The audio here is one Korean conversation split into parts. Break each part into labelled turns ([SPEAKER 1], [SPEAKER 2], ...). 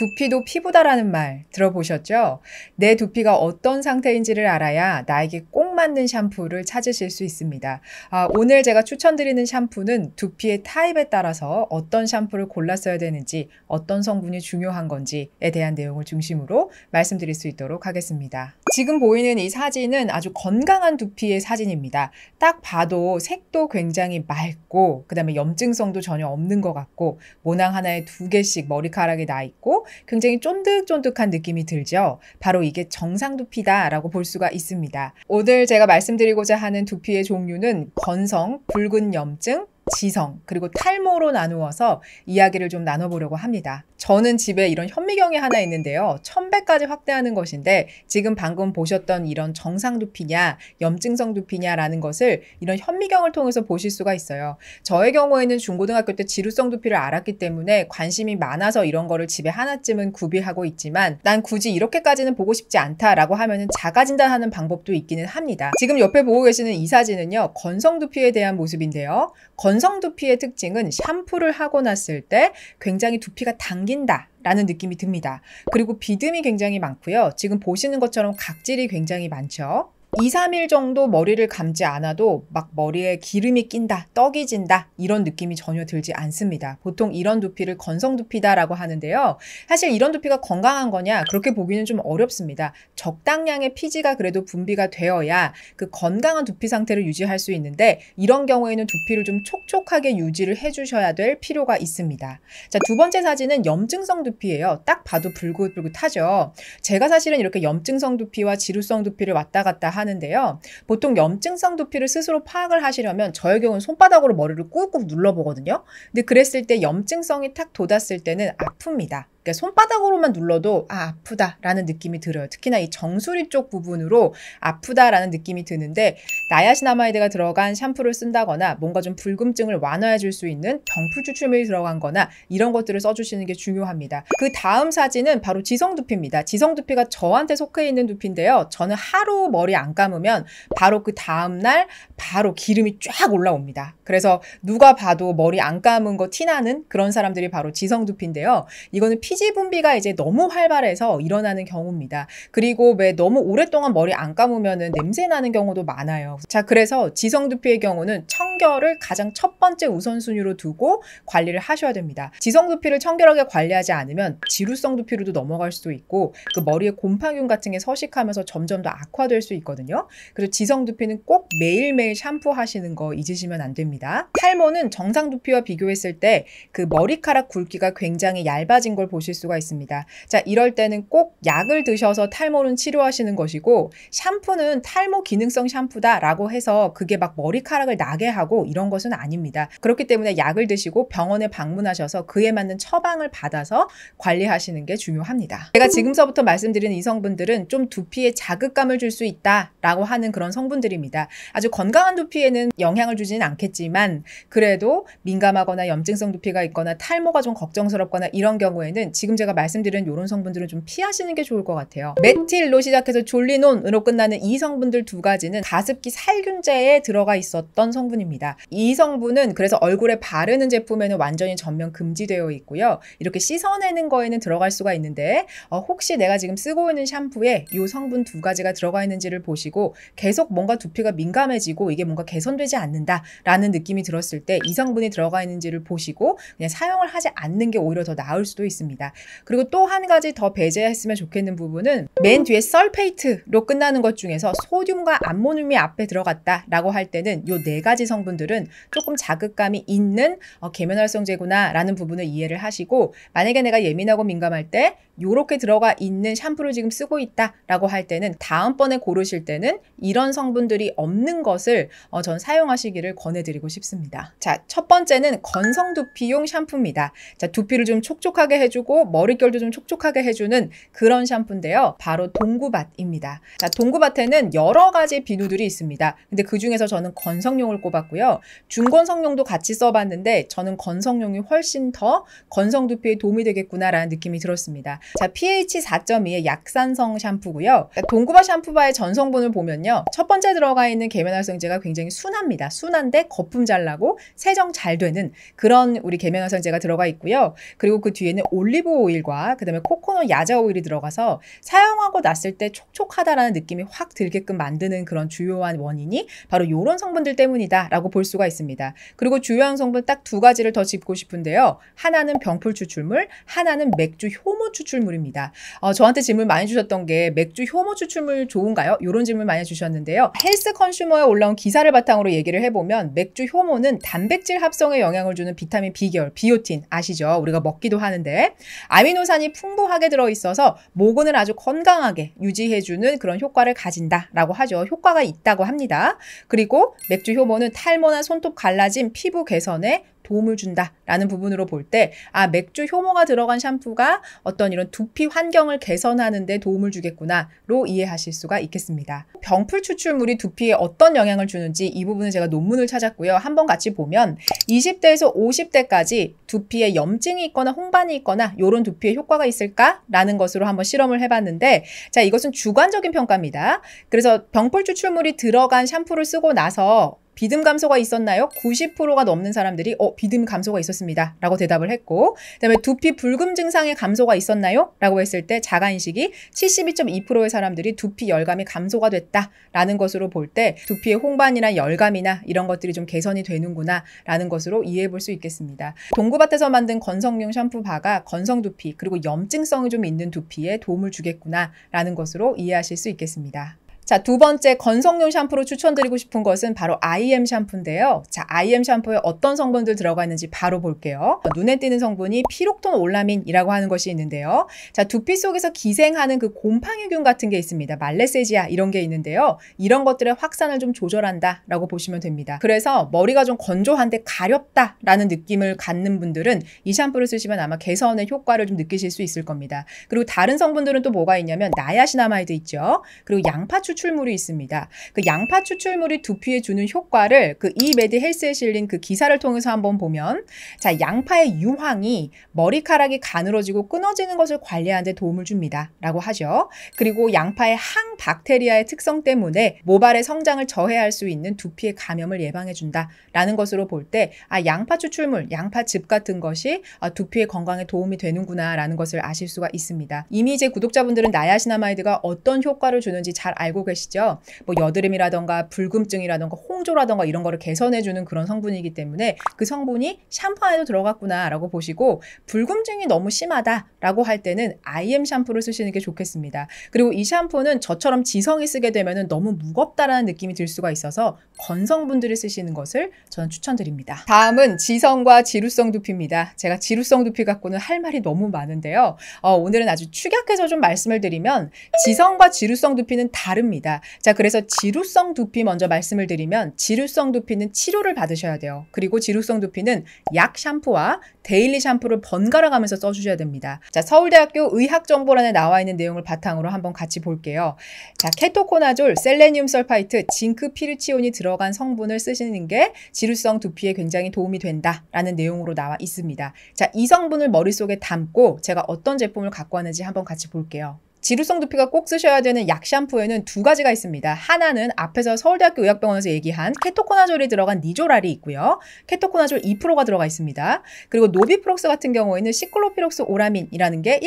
[SPEAKER 1] 두피도 피부다라는 말 들어보셨죠? 내 두피가 어떤 상태인지를 알아야 나에게 꼭 맞는 샴푸를 찾으실 수 있습니다. 아, 오늘 제가 추천드리는 샴푸는 두피의 타입에 따라서 어떤 샴푸를 골랐어야 되는지, 어떤 성분이 중요한 건지에 대한 내용을 중심으로 말씀드릴 수 있도록 하겠습니다. 지금 보이는 이 사진은 아주 건강한 두피의 사진입니다. 딱 봐도 색도 굉장히 맑고 그 다음에 염증성도 전혀 없는 것 같고 모낭 하나에 두 개씩 머리카락이 나 있고 굉장히 쫀득쫀득한 느낌이 들죠. 바로 이게 정상 두피다라고 볼 수가 있습니다. 오늘 제가 말씀드리고자 하는 두피의 종류는 건성, 붉은 염증, 지성, 그리고 탈모로 나누어서 이야기를 좀 나눠보려고 합니다. 저는 집에 이런 현미경이 하나 있는데요. 1000배까지 확대하는 것인데 지금 방금 보셨던 이런 정상 두피냐, 염증성 두피냐라는 것을 이런 현미경을 통해서 보실 수가 있어요. 저의 경우에는 중고등학교 때 지루성 두피를 알았기 때문에 관심이 많아서 이런 거를 집에 하나쯤은 구비하고 있지만 난 굳이 이렇게까지는 보고 싶지 않다라고 하면은 자가 진단하는 방법도 있기는 합니다. 지금 옆에 보고 계시는 이 사진은요. 건성 두피에 대한 모습인데요. 건 건성 두피의 특징은 샴푸를 하고 났을 때 굉장히 두피가 당긴다 라는 느낌이 듭니다. 그리고 비듬이 굉장히 많고요. 지금 보시는 것처럼 각질이 굉장히 많죠. 2, 3일 정도 머리를 감지 않아도 막 머리에 기름이 낀다, 떡이 진다 이런 느낌이 전혀 들지 않습니다. 보통 이런 두피를 건성 두피다라고 하는데요. 사실 이런 두피가 건강한 거냐 그렇게 보기는 좀 어렵습니다. 적당량의 피지가 그래도 분비가 되어야 그 건강한 두피 상태를 유지할 수 있는데 이런 경우에는 두피를 좀 촉촉하게 유지를 해주셔야 될 필요가 있습니다. 자, 두 번째 사진은 염증성 두피예요. 딱 봐도 불긋불긋하죠. 제가 사실은 이렇게 염증성 두피와 지루성 두피를 왔다 갔다 하 하는데요. 보통 염증성 두피를 스스로 파악을 하시려면 저의 경우는 손바닥으로 머리를 꾹꾹 눌러보거든요. 근데 그랬을 때 염증성이 탁 돋았을 때는 아픕니다. 이렇게 그러니까 손바닥으로만 눌러도 아, 아프다라는 느낌이 들어요. 특히나 이 정수리 쪽 부분으로 아프다라는 느낌이 드는데 나야시나마이드가 들어간 샴푸를 쓴다거나 뭔가 좀붉음증을 완화해 줄 수 있는 병풀 추출물이 들어간 거나 이런 것들을 써주시는 게 중요합니다. 그 다음 사진은 바로 지성 두피입니다. 지성 두피가 저한테 속해 있는 두피인데요. 저는 하루 머리 안 감으면 바로 그 다음날 바로 기름이 쫙 올라옵니다. 그래서 누가 봐도 머리 안 감은 거 티나는 그런 사람들이 바로 지성 두피인데요. 이거는 피지 피지 분비가 이제 너무 활발해서 일어나는 경우입니다. 그리고 왜 너무 오랫동안 머리 안 감으면 냄새 나는 경우도 많아요. 자, 그래서 지성 두피의 경우는 청 청결을 가장 첫 번째 우선순위로 두고 관리를 하셔야 됩니다. 지성 두피를 청결하게 관리하지 않으면 지루성 두피로도 넘어갈 수도 있고 그 머리에 곰팡균 같은 게 서식하면서 점점 더 악화될 수 있거든요. 그래서 지성 두피는 꼭 매일매일 샴푸하시는 거 잊으시면 안 됩니다. 탈모는 정상 두피와 비교했을 때 그 머리카락 굵기가 굉장히 얇아진 걸 보실 수가 있습니다. 자, 이럴 때는 꼭 약을 드셔서 탈모는 치료하시는 것이고 샴푸는 탈모 기능성 샴푸다라고 해서 그게 막 머리카락을 나게 하고 하고 이런 것은 아닙니다. 그렇기 때문에 약을 드시고 병원에 방문하셔서 그에 맞는 처방을 받아서 관리하시는 게 중요합니다. 제가 지금서부터 말씀드리는 이 성분들은 좀 두피에 자극감을 줄 수 있다라고 하는 그런 성분들입니다. 아주 건강한 두피에는 영향을 주지는 않겠지만 그래도 민감하거나 염증성 두피가 있거나 탈모가 좀 걱정스럽거나 이런 경우에는 지금 제가 말씀드린 이런 성분들은 좀 피하시는 게 좋을 것 같아요. 메틸로 시작해서 졸리논으로 끝나는 이 성분들 두 가지는 가습기 살균제에 들어가 있었던 성분입니다. 있습니다. 이 성분은 그래서 얼굴에 바르는 제품에는 완전히 전면 금지되어 있고요. 이렇게 씻어내는 거에는 들어갈 수가 있는데 어, 혹시 내가 지금 쓰고 있는 샴푸에 이 성분 두 가지가 들어가 있는지를 보시고 계속 뭔가 두피가 민감해지고 이게 뭔가 개선되지 않는다라는 느낌이 들었을 때 이 성분이 들어가 있는지를 보시고 그냥 사용을 하지 않는 게 오히려 더 나을 수도 있습니다. 그리고 또 한 가지 더 배제했으면 좋겠는 부분은 맨 뒤에 썰페이트로 끝나는 것 중에서 소듐과 암모늄이 앞에 들어갔다라고 할 때는 이 네 가지 성분 분들은 조금 자극감이 있는 어, 계면활성제구나라는 부분을 이해를 하시고 만약에 내가 예민하고 민감할 때 요렇게 들어가 있는 샴푸를 지금 쓰고 있다라고 할 때는 다음번에 고르실 때는 이런 성분들이 없는 것을 어, 전 사용하시기를 권해드리고 싶습니다. 자, 첫 번째는 건성 두피용 샴푸입니다. 자, 두피를 좀 촉촉하게 해주고 머릿결도 좀 촉촉하게 해주는 그런 샴푸인데요. 바로 동구밭입니다. 자, 동구밭에는 여러 가지 비누들이 있습니다. 근데 그 중에서 저는 건성용을 꼽았고요. 중건성용도 같이 써봤는데 저는 건성용이 훨씬 더 건성 두피에 도움이 되겠구나라는 느낌이 들었습니다. 자, pH 4.2의 약산성 샴푸고요. 그러니까 동구바 샴푸바의 전성분을 보면요. 첫 번째 들어가 있는 계면활성제가 굉장히 순합니다. 순한데 거품 잘 나고 세정 잘 되는 그런 우리 계면활성제가 들어가 있고요. 그리고 그 뒤에는 올리브 오일과 그다음에 코코넛 야자 오일이 들어가서 사용하고 났을 때 촉촉하다라는 느낌이 확 들게끔 만드는 그런 주요한 원인이 바로 이런 성분들 때문이다라고 볼 수가 있습니다. 그리고 주요한 성분 딱 두 가지를 더 짚고 싶은데요. 하나는 병풀 추출물, 하나는 맥주 효모 추출물 추출물입니다. 어, 저한테 질문 많이 주셨던 게 맥주 효모 추출물 좋은가요? 이런 질문 많이 주셨는데요. 헬스 컨슈머에 올라온 기사를 바탕으로 얘기를 해보면 맥주 효모는 단백질 합성에 영향을 주는 비타민 B 계 비오틴 아시죠? 우리가 먹기도 하는데 아미노산이 풍부하게 들어있어서 모근을 아주 건강하게 유지해주는 그런 효과를 가진다라고 하죠. 효과가 있다고 합니다. 그리고 맥주 효모는 탈모나 손톱 갈라짐, 피부 개선에 도움을 준다라는 부분으로 볼 때 아 맥주 효모가 들어간 샴푸가 어떤 이런 두피 환경을 개선하는 데 도움을 주겠구나로 이해하실 수가 있겠습니다. 병풀 추출물이 두피에 어떤 영향을 주는지 이 부분은 제가 논문을 찾았고요. 한번 같이 보면 20대에서 50대까지 두피에 염증이 있거나 홍반이 있거나 요런 두피에 효과가 있을까라는 것으로 한번 실험을 해봤는데 자 이것은 주관적인 평가입니다. 그래서 병풀 추출물이 들어간 샴푸를 쓰고 나서 비듬 감소가 있었나요? 90%가 넘는 사람들이 어 비듬 감소가 있었습니다. 라고 대답을 했고 그다음에 두피 붉음 증상의 감소가 있었나요? 라고 했을 때 자가인식이 72.2%의 사람들이 두피 열감이 감소가 됐다라는 것으로 볼 때 두피의 홍반이나 열감이나 이런 것들이 좀 개선이 되는구나 라는 것으로 이해해 볼 수 있겠습니다. 동구밭에서 만든 건성용 샴푸 바가 건성 두피 그리고 염증성이 좀 있는 두피에 도움을 주겠구나 라는 것으로 이해하실 수 있겠습니다. 자, 두 번째 건성용 샴푸로 추천드리고 싶은 것은 바로 IM 샴푸인데요. 자, IM 샴푸에 어떤 성분들 들어가 있는지 바로 볼게요. 눈에 띄는 성분이 피록톤 올라민이라고 하는 것이 있는데요. 자, 두피 속에서 기생하는 그 곰팡이균 같은 게 있습니다. 말레세지아 이런 게 있는데요. 이런 것들의 확산을 좀 조절한다라고 보시면 됩니다. 그래서 머리가 좀 건조한데 가렵다라는 느낌을 갖는 분들은 이 샴푸를 쓰시면 아마 개선의 효과를 좀 느끼실 수 있을 겁니다. 그리고 다른 성분들은 또 뭐가 있냐면 나야시나마이드 있죠. 그리고 양파추 추출물이 있습니다. 그 양파 추출물이 두피에 주는 효과를 그 이메디 헬스에 실린 그 기사를 통해서 한번 보면 자 양파의 유황이 머리카락이 가늘어지고 끊어지는 것을 관리하는 데 도움을 줍니다. 라고 하죠. 그리고 양파의 항박테리아의 특성 때문에 모발의 성장을 저해할 수 있는 두피의 감염을 예방해준다. 라는 것으로 볼 때아 양파 추출물, 양파즙 같은 것이 아, 두피의 건강에 도움이 되는구나 라는 것을 아실 수가 있습니다. 이미 이제 구독자분들은 나야시나마이드가 어떤 효과를 주는지 잘 알고 계십니다. 계시죠. 뭐 여드름이라던가 불금증이라던가 홍조라던가 이런 거를 개선해주는 그런 성분이기 때문에 그 성분이 샴푸 안에도 들어갔구나라고 보시고 불금증이 너무 심하다라고 할 때는 IM 샴푸를 쓰시는 게 좋겠습니다. 그리고 이 샴푸는 저처럼 지성이 쓰게 되면 너무 무겁다라는 느낌이 들 수가 있어서 건성분들이 쓰시는 것을 저는 추천드립니다. 다음은 지성과 지루성 두피입니다. 제가 지루성 두피 갖고는 할 말이 너무 많은데요. 어, 오늘은 아주 축약해서 좀 말씀을 드리면 지성과 지루성 두피는 다릅니다. 있니다 자, 그래서 지루성 두피 먼저 말씀을 드리면 지루성 두피는 치료를 받으셔야 돼요. 그리고 지루성 두피는 약 샴푸와 데일리 샴푸를 번갈아 가면서 써주셔야 됩니다. 자, 서울대학교 의학정보란에 나와 있는 내용을 바탕으로 한번 같이 볼게요. 자, 케토코나졸, 셀레늄 설파이트, 징크 피르치온이 들어간 성분을 쓰시는 게 지루성 두피에 굉장히 도움이 된다라는 내용으로 나와 있습니다. 자, 이 성분을 머릿속에 담고 제가 어떤 제품을 갖고 왔는지 한번 같이 볼게요. 지루성 두피가 꼭 쓰셔야 되는 약 샴푸에는 두 가지가 있습니다. 하나는 앞에서 서울대학교 의학병원에서 얘기한 케토코나졸이 들어간 니조랄이 있고요. 케토코나졸 2%가 들어가 있습니다. 그리고 노비프록스 같은 경우에는 시클로피록스 오라민이라는 게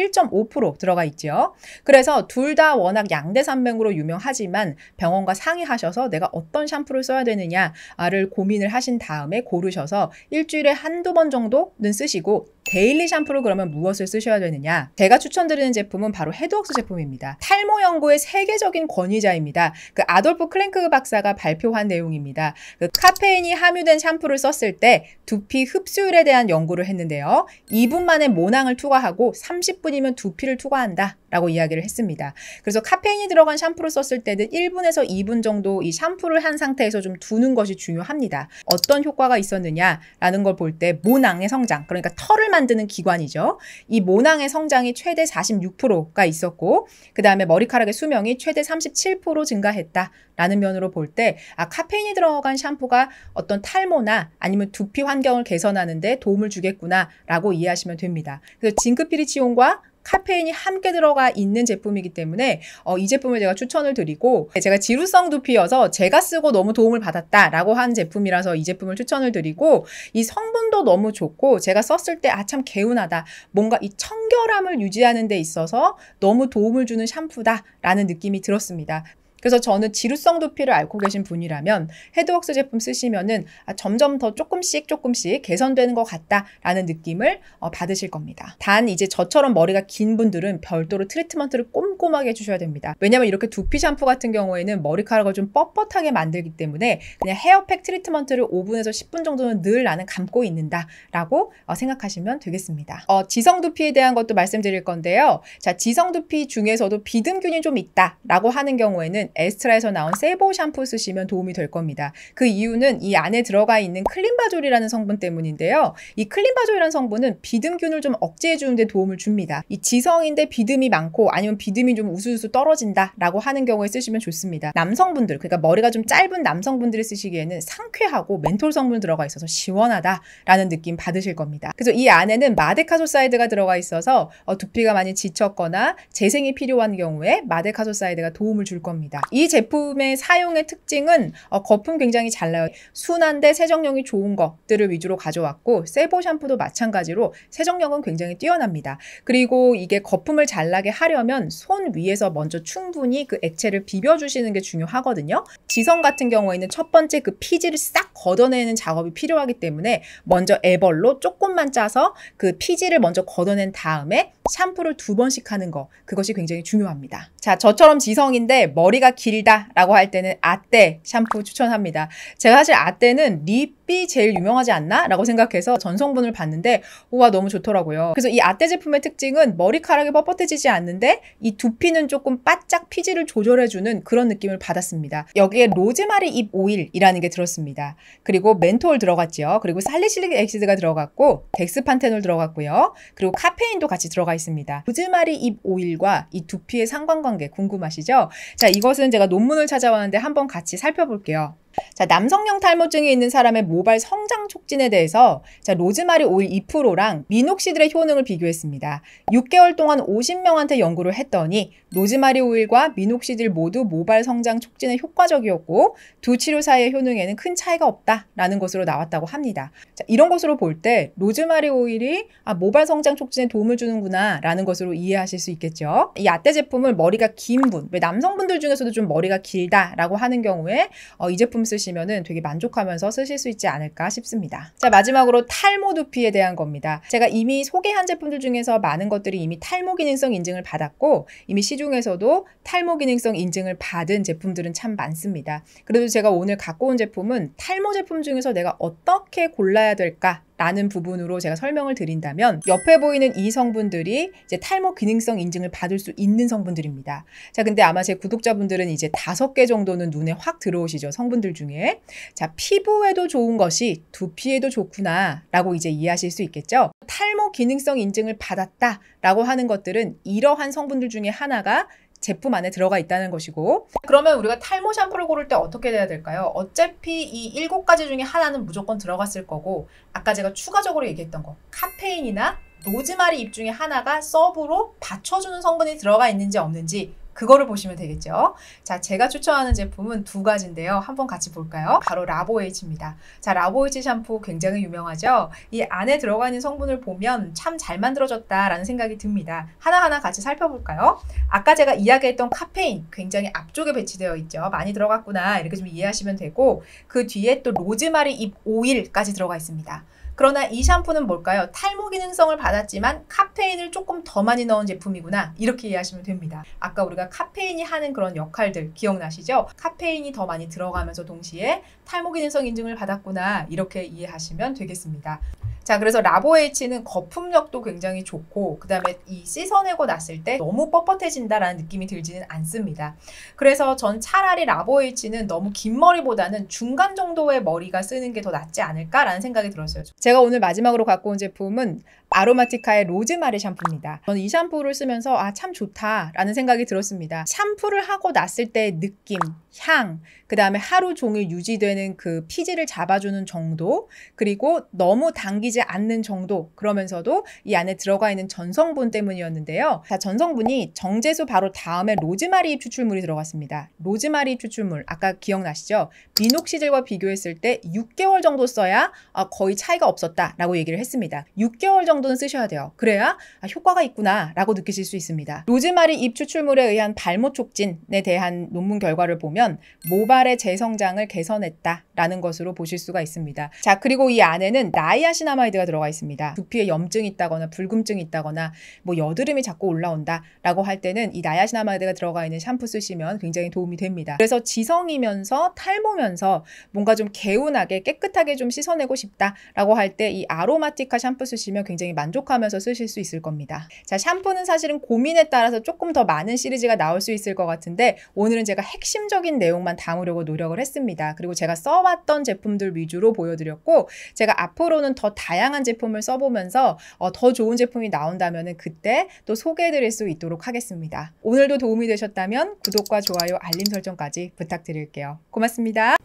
[SPEAKER 1] 1.5% 들어가 있죠 그래서 둘 다 워낙 양대산맥으로 유명하지만 병원과 상의하셔서 내가 어떤 샴푸를 써야 되느냐를 고민을 하신 다음에 고르셔서 일주일에 한두 번 정도는 쓰시고 데일리 샴푸로 그러면 무엇을 쓰셔야 되느냐? 제가 추천드리는 제품은 바로 헤드웍스 제품입니다. 탈모 연구의 세계적인 권위자입니다. 그 아돌프 클랭크 박사가 발표한 내용입니다. 그 카페인이 함유된 샴푸를 썼을 때 두피 흡수율에 대한 연구를 했는데요. 2분 만에 모낭을 투과하고 30분이면 두피를 투과한다. 라고 이야기를 했습니다. 그래서 카페인이 들어간 샴푸를 썼을 때는 1분에서 2분 정도 이 샴푸를 한 상태에서 좀 두는 것이 중요합니다. 어떤 효과가 있었느냐라는 걸 볼 때 모낭의 성장, 그러니까 털을 만드는 기관이죠. 이 모낭의 성장이 최대 46%가 있었고 그 다음에 머리카락의 수명이 최대 37% 증가했다라는 면으로 볼 때 아, 카페인이 들어간 샴푸가 어떤 탈모나 아니면 두피 환경을 개선하는데 도움을 주겠구나라고 이해하시면 됩니다. 그래서 징크피리치온과 카페인이 함께 들어가 있는 제품이기 때문에 어, 이 제품을 제가 추천을 드리고 제가 지루성 두피여서 제가 쓰고 너무 도움을 받았다라고 한 제품이라서 이 제품을 추천을 드리고 이 성분도 너무 좋고 제가 썼을 때 아 참 개운하다 뭔가 이 청결함을 유지하는 데 있어서 너무 도움을 주는 샴푸다라는 느낌이 들었습니다. 그래서 저는 지루성 두피를 앓고 계신 분이라면 헤드웍스 제품 쓰시면은 아, 점점 더 조금씩 조금씩 개선되는 것 같다라는 느낌을 어, 받으실 겁니다. 단 이제 저처럼 머리가 긴 분들은 별도로 트리트먼트를 꼼꼼하게 해주셔야 됩니다. 왜냐면 이렇게 두피 샴푸 같은 경우에는 머리카락을 좀 뻣뻣하게 만들기 때문에 그냥 헤어팩 트리트먼트를 5분에서 10분 정도는 늘 나는 감고 있는다라고 어, 생각하시면 되겠습니다. 어, 지성 두피에 대한 것도 말씀드릴 건데요. 자, 지성 두피 중에서도 비등균이 좀 있다라고 하는 경우에는 에스트라에서 나온 세보 샴푸 쓰시면 도움이 될 겁니다. 그 이유는 이 안에 들어가 있는 클린바졸이라는 성분 때문인데요. 이 클린바졸이라는 성분은 비듬균을 좀 억제해 주는데 도움을 줍니다. 이 지성인데 비듬이 많고 아니면 비듬이 좀우수수 떨어진다 라고 하는 경우에 쓰시면 좋습니다. 남성분들 그러니까 머리가 좀 짧은 남성분들이 쓰시기에는 상쾌하고 멘톨 성분 들어가 있어서 시원하다라는 느낌 받으실 겁니다. 그래서 이 안에는 마데카소사이드가 들어가 있어서 어, 두피가 많이 지쳤거나 재생이 필요한 경우에 마데카소사이드가 도움을 줄 겁니다. 이 제품의 사용의 특징은 어, 거품 굉장히 잘 나요. 순한데 세정력이 좋은 것들을 위주로 가져왔고 세보 샴푸도 마찬가지로 세정력은 굉장히 뛰어납니다. 그리고 이게 거품을 잘 나게 하려면 손 위에서 먼저 충분히 그 액체를 비벼주시는 게 중요하거든요. 지성 같은 경우에는 첫 번째 그 피지를 싹 걷어내는 작업이 필요하기 때문에 먼저 애벌로 조금만 짜서 그 피지를 먼저 걷어낸 다음에 샴푸를 두 번씩 하는 거 그것이 굉장히 중요합니다. 자 저처럼 지성인데 머리가 길다라고 할 때는 아떼 샴푸 추천합니다. 제가 사실 아떼는 립 탑이 제일 유명하지 않나? 라고 생각해서 전성분을 봤는데 우와 너무 좋더라고요. 그래서 이 아떼 제품의 특징은 머리카락이 뻣뻣해지지 않는데 이 두피는 조금 바짝 피지를 조절해주는 그런 느낌을 받았습니다. 여기에 로즈마리 잎 오일이라는 게 들었습니다. 그리고 멘톨 들어갔죠. 그리고 살리실릭 엑시드가 들어갔고 덱스판테놀 들어갔고요. 그리고 카페인도 같이 들어가 있습니다. 로즈마리 잎 오일과 이 두피의 상관관계 궁금하시죠? 자 이것은 제가 논문을 찾아왔는데 한번 같이 살펴볼게요. 자, 남성형 탈모증이 있는 사람의 모발 성장 촉진에 대해서 자, 로즈마리 오일 2%랑 미녹시들의 효능을 비교했습니다. 6개월 동안 50명한테 연구를 했더니 로즈마리 오일과 미녹시들 모두 모발 성장 촉진에 효과적이었고 두 치료 사이의 효능에는 큰 차이가 없다라는 것으로 나왔다고 합니다. 자, 이런 것으로 볼 때 로즈마리 오일이 아, 모발 성장 촉진에 도움을 주는구나라는 것으로 이해하실 수 있겠죠. 이 아떼 제품을 머리가 긴 분, 왜 남성분들 중에서도 좀 머리가 길다라고 하는 경우에 어, 이 제품 가끔 쓰시면은 되게 만족하면서 쓰실 수 있지 않을까 싶습니다. 자 마지막으로 탈모 두피에 대한 겁니다. 제가 이미 소개한 제품들 중에서 많은 것들이 이미 탈모 기능성 인증을 받았고 이미 시중에서도 탈모 기능성 인증을 받은 제품들은 참 많습니다. 그래도 제가 오늘 갖고 온 제품은 탈모 제품 중에서 내가 어떻게 골라야 될까 라는 부분으로 제가 설명을 드린다면 옆에 보이는 이 성분들이 이제 탈모 기능성 인증을 받을 수 있는 성분들입니다. 자, 근데 아마 제 구독자분들은 이제 다섯 개 정도는 눈에 확 들어오시죠. 성분들 중에. 자, 피부에도 좋은 것이 두피에도 좋구나라고 이제 이해하실 수 있겠죠. 탈모 기능성 인증을 받았다라고 하는 것들은 이러한 성분들 중에 하나가 제품 안에 들어가 있다는 것이고 그러면 우리가 탈모 샴푸를 고를 때 어떻게 돼야 될까요? 어차피 이 일곱 가지 중에 하나는 무조건 들어갔을 거고 아까 제가 추가적으로 얘기했던 거 카페인이나 로즈마리 잎 중에 하나가 서브로 받쳐주는 성분이 들어가 있는지 없는지 그거를 보시면 되겠죠. 자, 제가 추천하는 제품은 두 가지인데요. 한번 같이 볼까요? 바로 라보에이치입니다 자, 라보에이치 샴푸 굉장히 유명하죠. 이 안에 들어가 있는 성분을 보면 참 잘 만들어졌다라는 생각이 듭니다. 하나하나 같이 살펴볼까요? 아까 제가 이야기했던 카페인 굉장히 앞쪽에 배치되어 있죠. 많이 들어갔구나 이렇게 좀 이해하시면 되고 그 뒤에 또 로즈마리 잎 오일까지 들어가 있습니다. 그러나 이 샴푸는 뭘까요? 탈모 기능성을 받았지만 카페인을 조금 더 많이 넣은 제품이구나 이렇게 이해하시면 됩니다. 아까 우리가 카페인이 하는 그런 역할들 기억나시죠? 카페인이 더 많이 들어가면서 동시에 탈모 기능성 인증을 받았구나 이렇게 이해하시면 되겠습니다. 자 그래서 라보H는 거품력도 굉장히 좋고 그 다음에 이 씻어내고 났을 때 너무 뻣뻣해진다라는 느낌이 들지는 않습니다. 그래서 전 차라리 라보H는 너무 긴 머리보다는 중간 정도의 머리가 쓰는 게 더 낫지 않을까라는 생각이 들었어요. 제가 오늘 마지막으로 갖고 온 제품은 아로마티카의 로즈마리 샴푸입니다. 저는 이 샴푸를 쓰면서 아 참 좋다라는 생각이 들었습니다. 샴푸를 하고 났을 때 느낌, 향, 그 다음에 하루 종일 유지되는 그 피지를 잡아주는 정도, 그리고 너무 당기지 않는 정도, 그러면서도 이 안에 들어가 있는 전성분 때문이었는데요. 자, 전성분이 정제수 바로 다음에 로즈마리 추출물이 들어갔습니다. 로즈마리 추출물, 아까 기억나시죠? 미녹시젤과 비교했을 때 6개월 정도 써야 아, 거의 차이가 없었다라고 얘기를 했습니다. 6개월 정도 정도는 쓰셔야 돼요. 그래야 아, 효과가 있구나라고 느끼실 수 있습니다. 로즈마리 잎 추출물에 의한 발모 촉진에 대한 논문 결과를 보면 모발의 재성장을 개선했다라는 것으로 보실 수가 있습니다. 자, 그리고 이 안에는 나이아시나마이드가 들어가 있습니다. 두피에 염증이 있다거나 붉음증이 있다거나 뭐 여드름이 자꾸 올라온다라고 할 때는 이 나이아시나마이드가 들어가 있는 샴푸 쓰시면 굉장히 도움이 됩니다. 그래서 지성이면서 탈모면서 뭔가 좀 개운하게 깨끗하게 좀 씻어내고 싶다라고 할 때 이 아로마티카 샴푸 쓰시면 굉장히 굉장히 만족하면서 쓰실 수 있을 겁니다. 자, 샴푸는 사실은 고민에 따라서 조금 더 많은 시리즈가 나올 수 있을 것 같은데 오늘은 제가 핵심적인 내용만 담으려고 노력을 했습니다. 그리고 제가 써왔던 제품들 위주로 보여드렸고 제가 앞으로는 더 다양한 제품을 써보면서 어, 더 좋은 제품이 나온다면 그때 또 소개해드릴 수 있도록 하겠습니다. 오늘도 도움이 되셨다면 구독과 좋아요, 알림 설정까지 부탁드릴게요. 고맙습니다.